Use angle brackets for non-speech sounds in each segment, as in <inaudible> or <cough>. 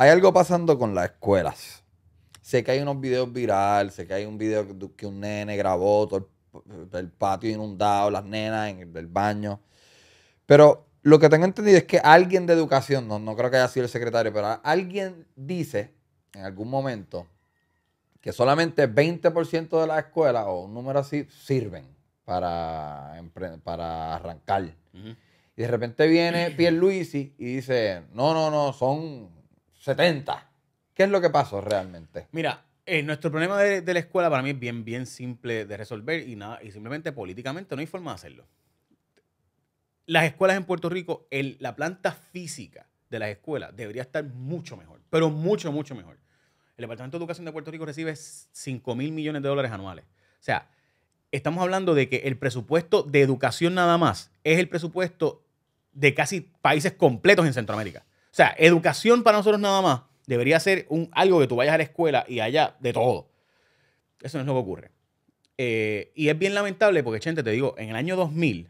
Hay algo pasando con las escuelas. Sé que hay unos videos virales, sé que hay un video que un nene grabó, todo el, patio inundado, las nenas en el, baño. Pero lo que tengo entendido es que alguien de educación, no, no creo que haya sido el secretario, pero alguien dice en algún momento que solamente 20% de las escuelas o un número así sirven para, para arrancar. Y de repente viene Luisi y dice, no, no, no, son 70. ¿Qué es lo que pasó realmente? Mira, eh, nuestro problema de, la escuela para mí es bien, bien simple de resolver y, nada, y simplemente políticamente no hay forma de hacerlo. Las escuelas en Puerto Rico, la planta física de las escuelas debería estar mucho mejor, pero mucho, mucho mejor. El Departamento de Educación de Puerto Rico recibe 5 mil millones de dólares anuales. O sea, estamos hablando de que el presupuesto de educación nada más es el presupuesto de casi países completos en Centroamérica. O sea, educación para nosotros nada más debería ser un, algo que tú vayas a la escuela y haya de todo. Eso no es lo que ocurre. Eh, y es bien lamentable porque, gente, te digo, en el año 2000,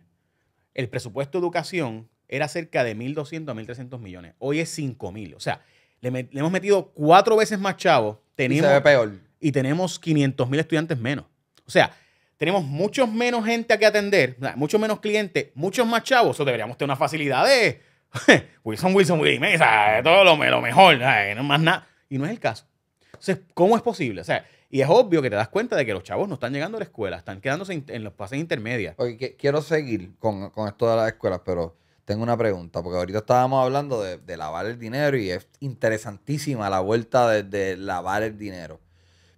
el presupuesto de educación era cerca de 1.200 a 1.300 millones. Hoy es 5.000. O sea, le, hemos metido cuatro veces más chavos. Tenemos, y peor. Y tenemos 500.000 estudiantes menos. O sea, tenemos muchos menos gente a que atender, muchos menos clientes, muchos más chavos. O deberíamos tener una facilidad de <laughs> Wilson, Wilson, Wilson todo lo, lo mejor, no más nada. Y no es el caso. Entonces, ¿cómo es posible? O sea, y es obvio que te das cuenta de que los chavos no están llegando a la escuela, están quedándose en los pases intermedias. quiero seguir con, con esto de las escuelas, pero tengo una pregunta, porque ahorita estábamos hablando de, lavar el dinero y es interesantísima la vuelta de, lavar el dinero.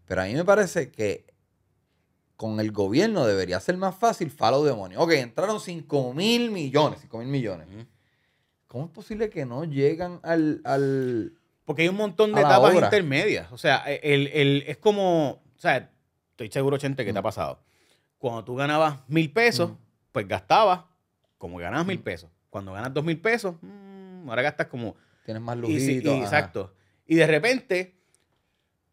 Pero a mí me parece que con el gobierno debería ser más fácil follow demonio. Ok, entraron 5 mil millones, 5 mil millones. ¿Cómo es posible que no llegan al... al porque hay un montón de etapas intermedias. O sea, e, es como, o sea, estoy seguro, gente, que te ha mm. pasado. Cuando tú ganabas mil pesos, mm. pues gastabas como ganabas mil mm. pesos. Cuando ganas dos mil pesos, ahora gastas como... Tienes más lujito. exacto. Y de repente,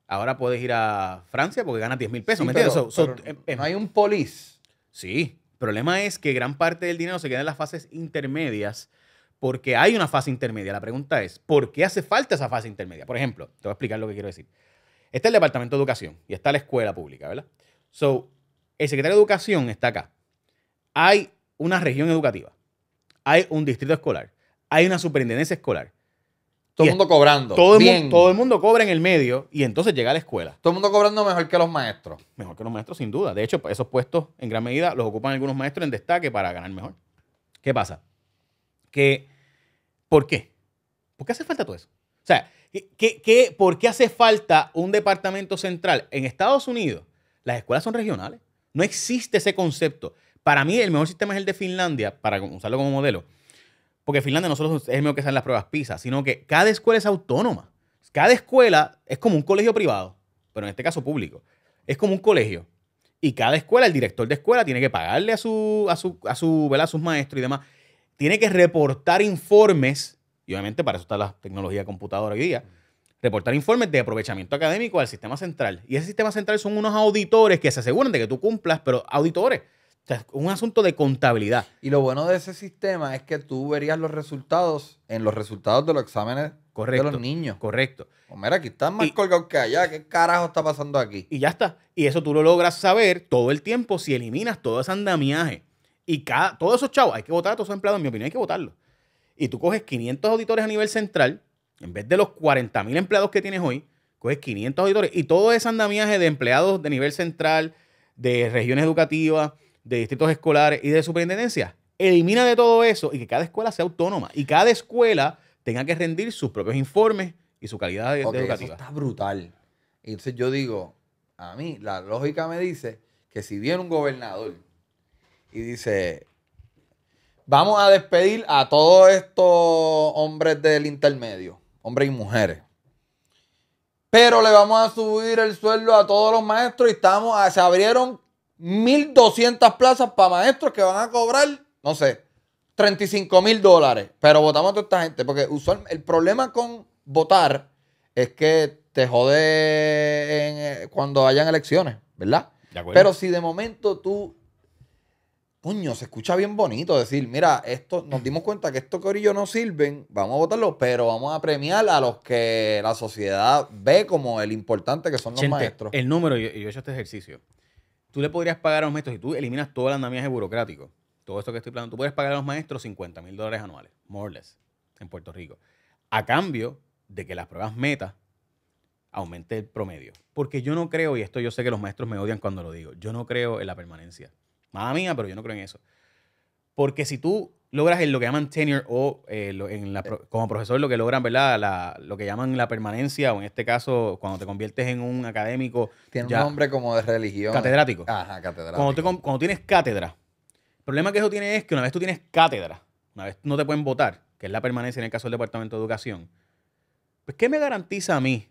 ahora puedes ir a Francia porque ganas 10 mil pesos, ¿me entiendes? Em, em. no hay un polis. Sí. El problema es que gran parte del dinero se queda en las fases intermedias porque hay una fase intermedia. La pregunta es, ¿por qué hace falta esa fase intermedia? Por ejemplo, te voy a explicar lo que quiero decir. Está el Departamento de Educación y está la escuela pública, ¿verdad? So, el secretario de Educación está acá. Hay una región educativa. Hay un distrito escolar. Hay una superintendencia escolar. Todo el mundo cobrando. Todo Bien. todo el mundo cobra en el medio y entonces llega a la escuela. Todo el mundo cobrando mejor que los maestros. Mejor que los maestros, sin duda. De hecho, esos puestos en gran medida los ocupan algunos maestros en destaque para ganar mejor. ¿Qué pasa? que, ¿por qué? ¿Por qué hace falta todo eso? O sea, por qué hace falta un departamento central? En Estados Unidos, las escuelas son regionales. No existe ese concepto. Para mí, el mejor sistema es el de Finlandia, para usarlo como modelo. Porque Finlandia no solo es el mejor que sean las pruebas PISA, sino que cada escuela es autónoma. Cada escuela es como un colegio privado, pero en este caso público. Es como un colegio. Y cada escuela, el director de escuela, tiene que pagarle a, su, a, a sus maestros y demás tiene que reportar informes, y obviamente para eso está la tecnología computadora hoy día, reportar informes de aprovechamiento académico al sistema central. Y ese sistema central son unos auditores que se aseguran de que tú cumplas, pero auditores. O un asunto de contabilidad. Y lo bueno de ese sistema es que tú verías los resultados en los resultados de los exámenes de los niños. Correcto. O pues mira, aquí están más y, colgados que allá. ¿Qué carajo está pasando aquí? Y ya está. Y eso tú lo logras saber todo el tiempo si eliminas todo ese andamiaje. Y cada, todos esos chavos, hay que votar a todos esos empleados, en mi opinión, hay que votarlos. Y tú coges 500 auditores a nivel central, en vez de los 40.000 empleados que tienes hoy, coges 500 auditores y todo ese andamiaje de empleados de nivel central, de regiones educativas, de distritos escolares y de superintendencia. Elimina de todo eso y que cada escuela sea autónoma y cada escuela tenga que rendir sus propios informes y su calidad de, educativa. Eso está brutal. Entonces yo digo, a mí la lógica me dice que si viene un gobernador y dice, vamos a despedir a todos estos hombres del intermedio, hombres y mujeres. Pero le vamos a subir el sueldo a todos los maestros y estamos, se abrieron 1.200 plazas para maestros que van a cobrar, no sé, 35 mil dólares. Pero votamos a toda esta gente, porque el problema con votar es que te jode eh, cuando hayan elecciones, ¿verdad? Pero si de momento tú coño, se escucha bien bonito decir, mira, esto, nos dimos cuenta que estos corillos no sirven, vamos a votarlos, pero vamos a premiar a los que la sociedad ve como el importante que son los maestros. El número, y yo, he hecho este ejercicio, tú le podrías pagar a los maestros, si tú eliminas todo el andamiaje burocrático, todo esto que estoy planteando, tú puedes pagar a los maestros 50 mil dólares anuales, more or less, en Puerto Rico, a cambio de que las pruebas meta aumente el promedio. Porque yo no creo, y esto yo sé que los maestros me odian cuando lo digo, yo no creo en la permanencia. Nada mía, pero yo no creo en eso. Porque si tú logras en lo que llaman tenure o eh, como profesor lo que logran, ¿verdad? lo que llaman la permanencia o en este caso cuando te conviertes en un académico. Tiene un nombre como de religión. Catedrático. Ajá, catedrático. Cuando, tienes cátedra, el problema que eso tiene es que una vez tú tienes cátedra, una vez no te pueden votar, que es la permanencia en el caso del Departamento de Educación, pues ¿qué me garantiza a mí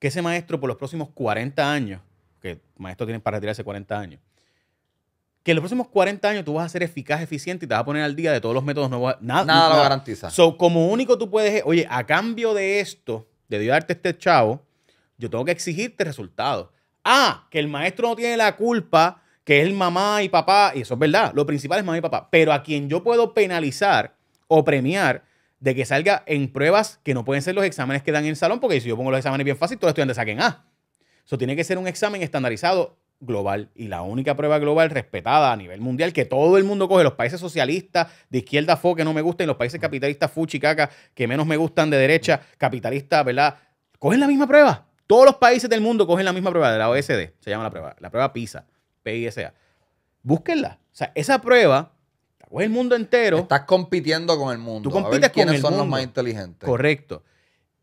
que ese maestro por los próximos 40 años, que maestro tienen para retirarse 40 años, que en los próximos 40 años tú vas a ser eficaz, eficiente y te vas a poner al día de todos los métodos nuevos. Nada, nada, lo garantiza. So, como único tú puedes, oye, a cambio de esto, de darte este chavo, yo tengo que exigirte resultados. Ah, que el maestro no tiene la culpa, que es el mamá y papá, y eso es verdad, lo principal es mamá y papá, pero a quien yo puedo penalizar o premiar de que salga en pruebas que no pueden ser los exámenes que dan en el salón, porque si yo pongo los exámenes bien fácil, todos los estudiantes saquen A. Eso tiene que ser un examen estandarizado global y la única prueba global respetada a nivel mundial que todo el mundo coge, los países socialistas de izquierda fo que no me gustan los países capitalistas fuchi que menos me gustan de derecha capitalista, ¿verdad? Cogen la misma prueba. Todos los países del mundo cogen la misma prueba de la OSD, se llama la prueba, la prueba PISA, PISA. Búsquenla. O sea, esa prueba la coge el mundo entero. Estás compitiendo con el mundo. Tú compites a quiénes son los más inteligentes. Correcto.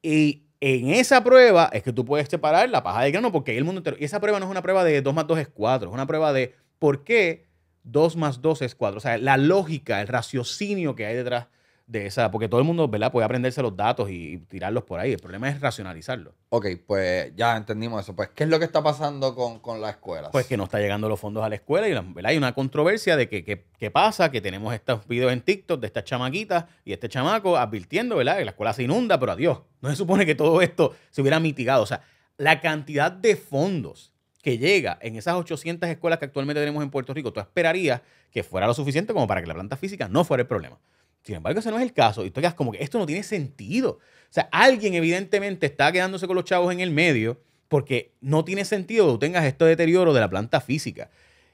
Y en esa prueba es que tú puedes separar la paja del grano porque el mundo entero. Y esa prueba no es una prueba de 2 más 2 es 4, es una prueba de por qué 2 más 2 es 4. O sea, la lógica, el raciocinio que hay detrás de esa, porque todo el mundo, ¿verdad? Puede aprenderse los datos y, tirarlos por ahí. El problema es racionalizarlo. Ok, pues ya entendimos eso. Pues, ¿qué es lo que está pasando con, con las escuelas? Pues que no está llegando los fondos a la escuela y hay una controversia de que, pasa, que tenemos estos videos en TikTok de estas chamaquitas y este chamaco advirtiendo, ¿verdad? Que la escuela se inunda, pero adiós. No se supone que todo esto se hubiera mitigado. O sea, la cantidad de fondos que llega en esas 800 escuelas que actualmente tenemos en Puerto Rico, tú esperarías que fuera lo suficiente como para que la planta física no fuera el problema. Sin embargo, ese no es el caso. Y tú quedas como que esto no tiene sentido. O sea, alguien evidentemente está quedándose con los chavos en el medio porque no tiene sentido que tú tengas este deterioro de la planta física.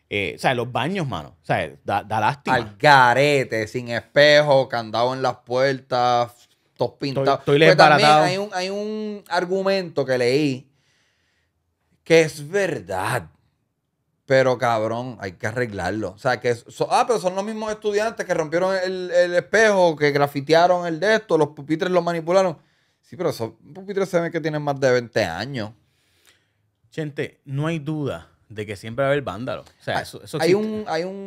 Eh, o sea, los baños, mano. O sea, da, da lástima. Al garete, sin espejo, candado en las puertas, todos pintados. Estoy, estoy también hay un, hay un argumento que leí que es verdad. Pero cabrón, hay que arreglarlo. O sea, que. ah, pero son los mismos estudiantes que rompieron el, espejo, que grafitearon el de esto, los pupitres los manipularon. Sí, pero esos pupitres se ven que tienen más de 20 años. Gente, no hay duda de que siempre va a haber vándalos. O sea, ah, eso, eso hay un, hay un